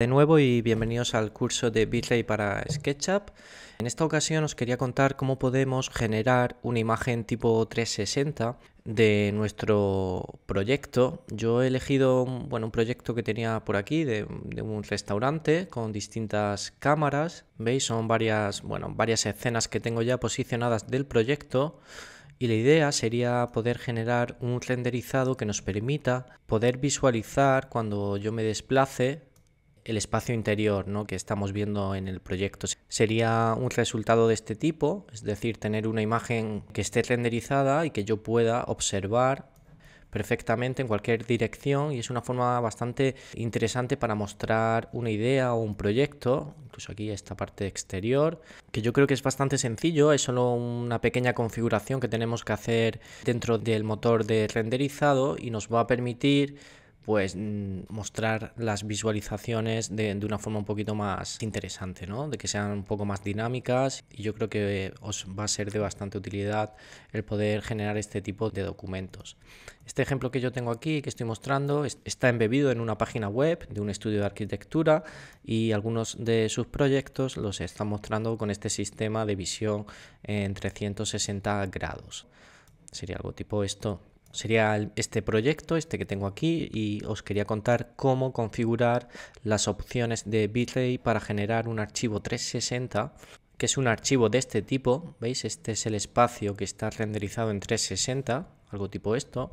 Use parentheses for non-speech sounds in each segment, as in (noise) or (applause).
De nuevo y bienvenidos al curso de Bitley para SketchUp. En esta ocasión os quería contar cómo podemos generar una imagen tipo 360 de nuestro proyecto. Yo he elegido bueno, un proyecto que tenía por aquí de, de, un restaurante con distintas cámaras. Veis, son varias, bueno, varias escenas que tengo ya posicionadas del proyecto. Y la idea sería poder generar un renderizado que nos permita poder visualizar cuando yo me desplace el espacio interior ¿no? que estamos viendo en el proyecto. Sería un resultado de este tipo, es decir, tener una imagen que esté renderizada y que yo pueda observar perfectamente en cualquier dirección y es una forma bastante interesante para mostrar una idea o un proyecto, incluso aquí esta parte exterior, que yo creo que es bastante sencillo, es solo una pequeña configuración que tenemos que hacer dentro del motor de renderizado y nos va a permitir pues mm, mostrar las visualizaciones de, una forma un poquito más interesante, ¿no? De que sean un poco más dinámicas y yo creo que os va a ser de bastante utilidad el poder generar este tipo de documentos. Este ejemplo que yo tengo aquí, que estoy mostrando, está embebido en una página web de un estudio de arquitectura y algunos de sus proyectos los están mostrando con este sistema de visión en 360 grados. Sería algo tipo esto sería este proyecto, este que tengo aquí, y os quería contar cómo configurar las opciones de Bitley para generar un archivo 360 que es un archivo de este tipo, ¿veis? Este es el espacio que está renderizado en 360, algo tipo esto.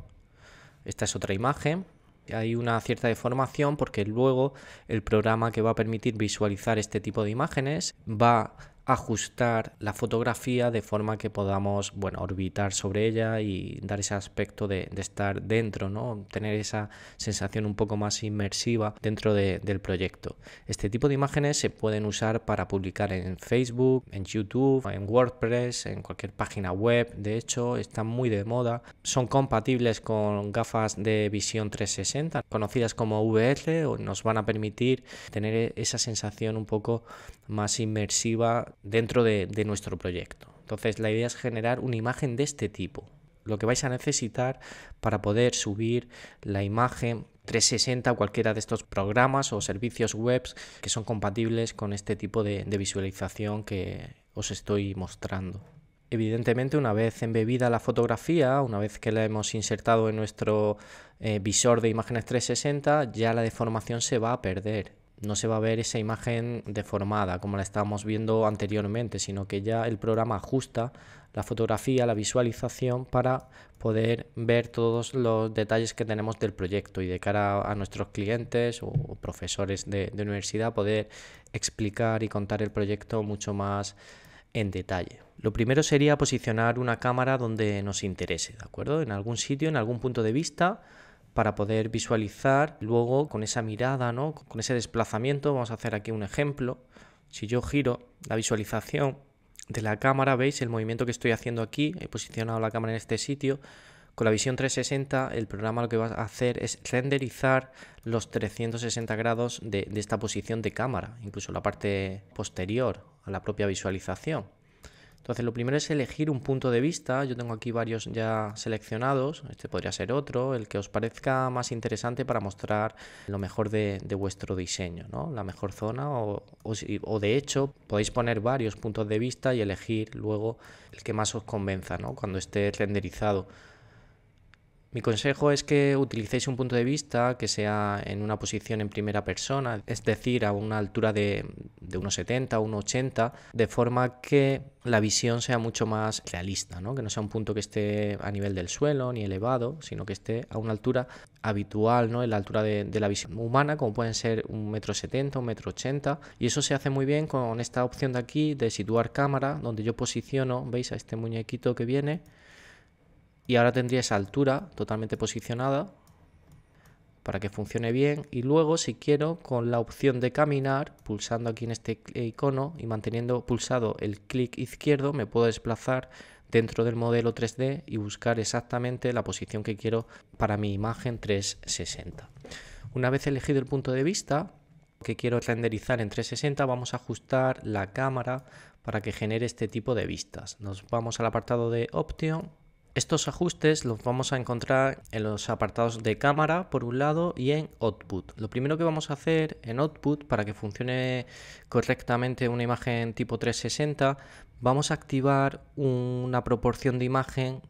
Esta es otra imagen. Hay una cierta deformación porque luego el programa que va a permitir visualizar este tipo de imágenes va ajustar la fotografía de forma que podamos, bueno, orbitar sobre ella y dar ese aspecto de, estar dentro, ¿no? Tener esa sensación un poco más inmersiva dentro del proyecto. Este tipo de imágenes se pueden usar para publicar en Facebook, en YouTube, en WordPress, en cualquier página web. De hecho, están muy de moda. Son compatibles con gafas de visión 360, conocidas como VR, nos van a permitir tener esa sensación un poco más inmersiva dentro de, nuestro proyecto. Entonces la idea es generar una imagen de este tipo, lo que vais a necesitar para poder subir la imagen 360 o cualquiera de estos programas o servicios web que son compatibles con este tipo de, visualización que os estoy mostrando. Evidentemente, una vez embebida la fotografía, una vez que la hemos insertado en nuestro eh, visor de imágenes 360, ya la deformación se va a perder no se va a ver esa imagen deformada como la estábamos viendo anteriormente, sino que ya el programa ajusta la fotografía, la visualización para poder ver todos los detalles que tenemos del proyecto y de cara a nuestros clientes o profesores de, de universidad poder explicar y contar el proyecto mucho más en detalle. Lo primero sería posicionar una cámara donde nos interese, ¿de acuerdo? En algún sitio, en algún punto de vista para poder visualizar luego con esa mirada, ¿no? con ese desplazamiento. Vamos a hacer aquí un ejemplo. Si yo giro la visualización de la cámara, veis el movimiento que estoy haciendo aquí, he posicionado la cámara en este sitio. Con la visión 360 el programa lo que va a hacer es renderizar los 360 grados de esta posición de cámara, incluso la parte posterior a la propia visualización. Entonces lo primero es elegir un punto de vista, yo tengo aquí varios ya seleccionados, este podría ser otro, el que os parezca más interesante para mostrar lo mejor de, vuestro diseño, ¿no? la mejor zona o, o, de hecho podéis poner varios puntos de vista y elegir luego el que más os convenza ¿no? cuando esté renderizado. Mi consejo es que utilicéis un punto de vista que sea en una posición en primera persona, es decir, a una altura de, de unos 70, 180 de forma que la visión sea mucho más realista, ¿no? que no sea un punto que esté a nivel del suelo ni elevado, sino que esté a una altura habitual, ¿no? en la altura de, la visión humana, como pueden ser 1,70 metro 70, un y eso se hace muy bien con esta opción de aquí de situar cámara, donde yo posiciono, veis a este muñequito que viene, y ahora tendría esa altura totalmente posicionada para que funcione bien. Y luego, si quiero, con la opción de caminar, pulsando aquí en este icono y manteniendo pulsado el clic izquierdo, me puedo desplazar dentro del modelo 3D y buscar exactamente la posición que quiero para mi imagen 360. Una vez elegido el punto de vista que quiero renderizar en 360, vamos a ajustar la cámara para que genere este tipo de vistas. Nos vamos al apartado de Option estos ajustes los vamos a encontrar en los apartados de cámara por un lado y en output. Lo primero que vamos a hacer en output para que funcione correctamente una imagen tipo 360 vamos a activar una proporción de imagen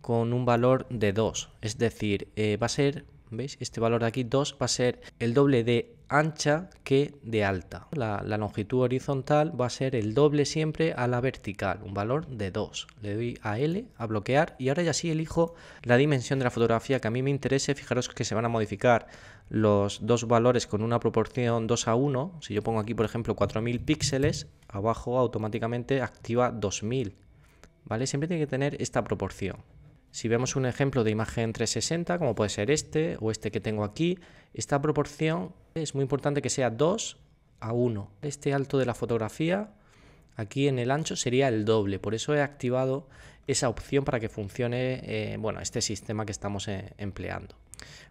con un valor de 2, es decir, eh, va a ser ¿Veis? Este valor de aquí 2 va a ser el doble de ancha que de alta. La, la, longitud horizontal va a ser el doble siempre a la vertical, un valor de 2. Le doy a L, a bloquear y ahora ya sí elijo la dimensión de la fotografía que a mí me interese. Fijaros que se van a modificar los dos valores con una proporción 2 a 1. Si yo pongo aquí, por ejemplo, 4000 píxeles, abajo automáticamente activa 2000. ¿Vale? Siempre tiene que tener esta proporción. Si vemos un ejemplo de imagen 360, como puede ser este o este que tengo aquí, esta proporción es muy importante que sea 2 a 1. Este alto de la fotografía aquí en el ancho sería el doble, por eso he activado esa opción para que funcione eh, bueno, este sistema que estamos eh, empleando.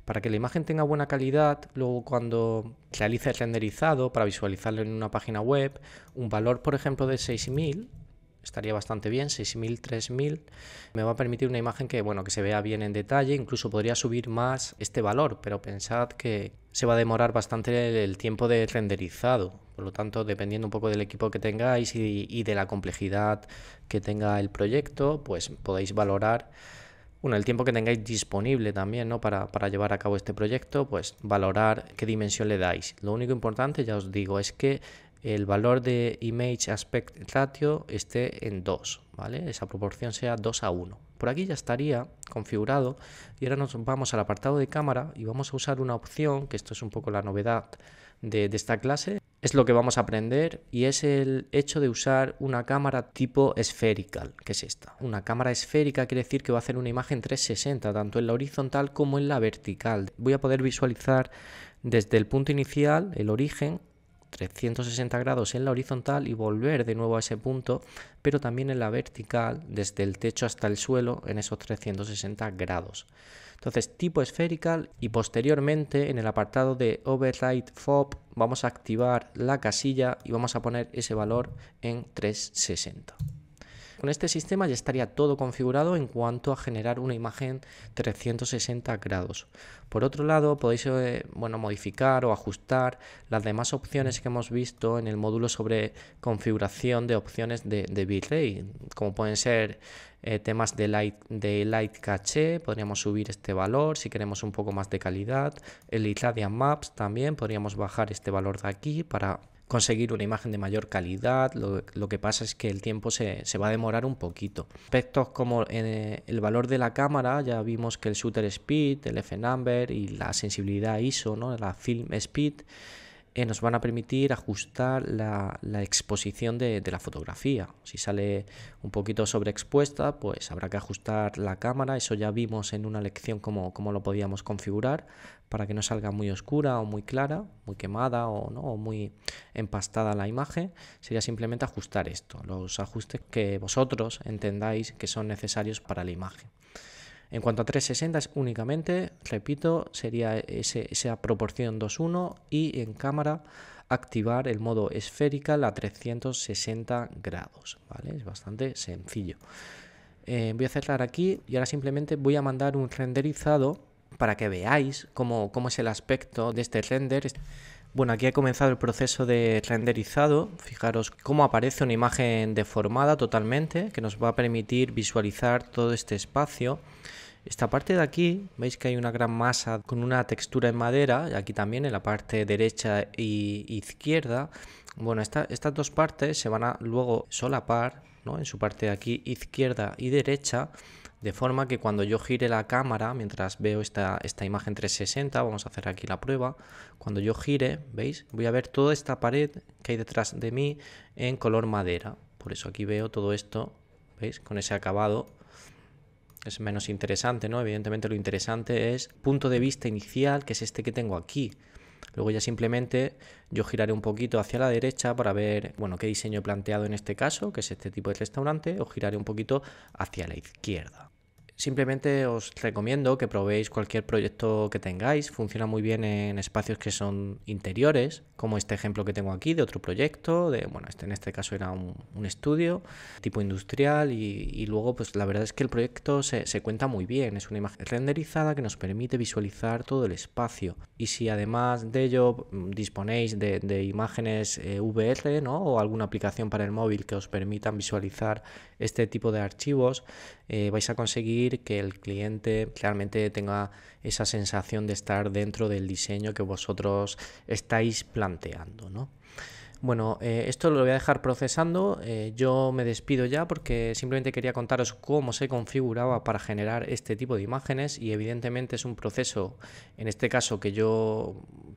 Para que la imagen tenga buena calidad, luego cuando realice el renderizado para visualizarlo en una página web, un valor por ejemplo de 6000 estaría bastante bien, 6000, 3000. Me va a permitir una imagen que, bueno, que se vea bien en detalle, incluso podría subir más este valor, pero pensad que se va a demorar bastante el tiempo de renderizado. Por lo tanto, dependiendo un poco del equipo que tengáis y, de la complejidad que tenga el proyecto, pues podéis valorar bueno, el tiempo que tengáis disponible también ¿no? Para, para, llevar a cabo este proyecto, pues valorar qué dimensión le dais. Lo único importante, ya os digo, es que el valor de image aspect ratio esté en 2, ¿vale? Esa proporción sea 2 a 1. Por aquí ya estaría configurado y ahora nos vamos al apartado de cámara y vamos a usar una opción, que esto es un poco la novedad de, esta clase, es lo que vamos a aprender y es el hecho de usar una cámara tipo esférica, que es esta. Una cámara esférica quiere decir que va a hacer una imagen 360, tanto en la horizontal como en la vertical. Voy a poder visualizar desde el punto inicial, el origen, 360 grados en la horizontal y volver de nuevo a ese punto, pero también en la vertical, desde el techo hasta el suelo, en esos 360 grados. Entonces, tipo esférica y posteriormente en el apartado de Override FOB vamos a activar la casilla y vamos a poner ese valor en 360. Con este sistema ya estaría todo configurado en cuanto a generar una imagen 360 grados. Por otro lado, podéis eh, bueno, modificar o ajustar las demás opciones que hemos visto en el módulo sobre configuración de opciones de, de como pueden ser eh, temas de light, de light caché, podríamos subir este valor si queremos un poco más de calidad. El Italian Maps también, podríamos bajar este valor de aquí para conseguir una imagen de mayor calidad, lo, que pasa es que el tiempo se, se, va a demorar un poquito. Aspectos como eh, el valor de la cámara, ya vimos que el shooter speed, el f-number y la sensibilidad ISO, ¿no? la film speed, eh, nos van a permitir ajustar la, exposición de, la fotografía. Si sale un poquito sobreexpuesta, pues habrá que ajustar la cámara. Eso ya vimos en una lección cómo, cómo lo podíamos configurar para que no salga muy oscura o muy clara, muy quemada o, ¿no? o muy empastada la imagen. Sería simplemente ajustar esto, los ajustes que vosotros entendáis que son necesarios para la imagen. En cuanto a 360 es únicamente, repito, sería esa proporción 2.1 y en cámara activar el modo esférica a 360 grados, Es bastante sencillo. Eh, voy a cerrar aquí y ahora simplemente voy a mandar un renderizado para que veáis cómo, es el aspecto de este render. Bueno, aquí ha comenzado el proceso de renderizado. Fijaros cómo aparece una imagen deformada totalmente, que nos va a permitir visualizar todo este espacio. Esta parte de aquí, veis que hay una gran masa con una textura en madera, y aquí también en la parte derecha e izquierda. Bueno, estas dos partes se van a luego solapar, ¿no? En su parte de aquí izquierda y derecha, de forma que cuando yo gire la cámara, mientras veo esta, esta imagen 360, vamos a hacer aquí la prueba, cuando yo gire, ¿veis? Voy a ver toda esta pared que hay detrás de mí en color madera. Por eso aquí veo todo esto, ¿veis? Con ese acabado es menos interesante, ¿no? Evidentemente lo interesante es punto de vista inicial, que es este que tengo aquí. Luego ya simplemente yo giraré un poquito hacia la derecha para ver, bueno, qué diseño he planteado en este caso, que es este tipo de restaurante, o giraré un poquito hacia la izquierda. Simplemente os recomiendo que probéis cualquier proyecto que tengáis. Funciona muy bien en espacios que son interiores, como este ejemplo que tengo aquí de otro proyecto, de, bueno, este, en este caso era un, estudio tipo industrial y, luego pues la verdad es que el proyecto se, cuenta muy bien. Es una imagen renderizada que nos permite visualizar todo el espacio. Y si además de ello mm, disponéis de, imágenes eh, VR o alguna aplicación para el móvil que os permitan visualizar este tipo de archivos, eh, vais a conseguir que el cliente realmente tenga esa sensación de estar dentro del diseño que vosotros estáis planteando, ¿no? Bueno, eh, esto lo voy a dejar procesando. Eh, yo me despido ya porque simplemente quería contaros cómo se configuraba para generar este tipo de imágenes y evidentemente es un proceso, en este caso, que yo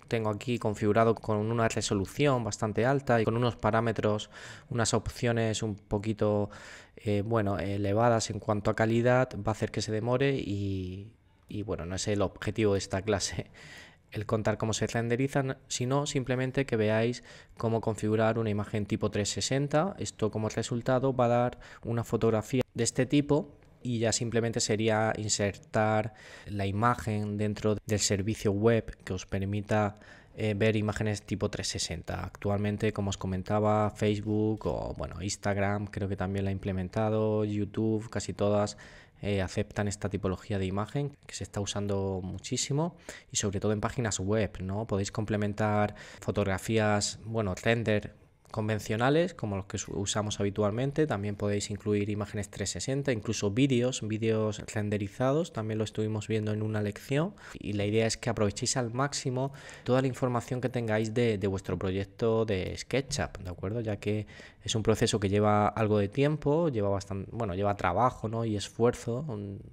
tengo aquí configurado con una resolución bastante alta y con unos parámetros, unas opciones un poquito, eh, bueno, elevadas en cuanto a calidad, va a hacer que se demore y, y bueno, no es el objetivo de esta clase (laughs) el contar cómo se renderizan, sino simplemente que veáis cómo configurar una imagen tipo 360. Esto como resultado va a dar una fotografía de este tipo y ya simplemente sería insertar la imagen dentro del servicio web que os permita eh, ver imágenes tipo 360. Actualmente, como os comentaba, Facebook o bueno, Instagram creo que también la ha implementado, YouTube, casi todas eh, aceptan esta tipología de imagen que se está usando muchísimo y sobre todo en páginas web, ¿no? Podéis complementar fotografías, bueno, render convencionales, como los que usamos habitualmente. También podéis incluir imágenes 360, incluso vídeos, vídeos renderizados. También lo estuvimos viendo en una lección. Y la idea es que aprovechéis al máximo toda la información que tengáis de, vuestro proyecto de SketchUp, ¿de acuerdo? Ya que es un proceso que lleva algo de tiempo, lleva bastante, bueno, lleva trabajo ¿no? y esfuerzo,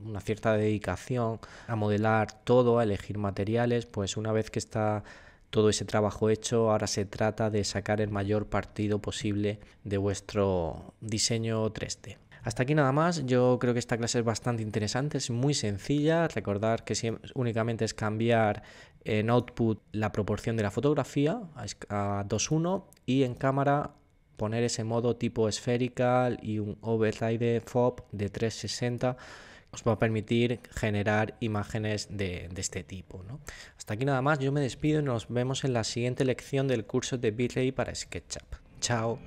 una cierta dedicación a modelar todo, a elegir materiales, pues una vez que está todo ese trabajo hecho, ahora se trata de sacar el mayor partido posible de vuestro diseño 3D. Hasta aquí nada más, yo creo que esta clase es bastante interesante, es muy sencilla, recordar que únicamente es cambiar en output la proporción de la fotografía a 2.1 y en cámara poner ese modo tipo esférica y un override FOB de 360 os va a permitir generar imágenes de, este tipo. ¿no? Hasta aquí nada más, yo me despido y nos vemos en la siguiente lección del curso de Bitley para SketchUp. Chao.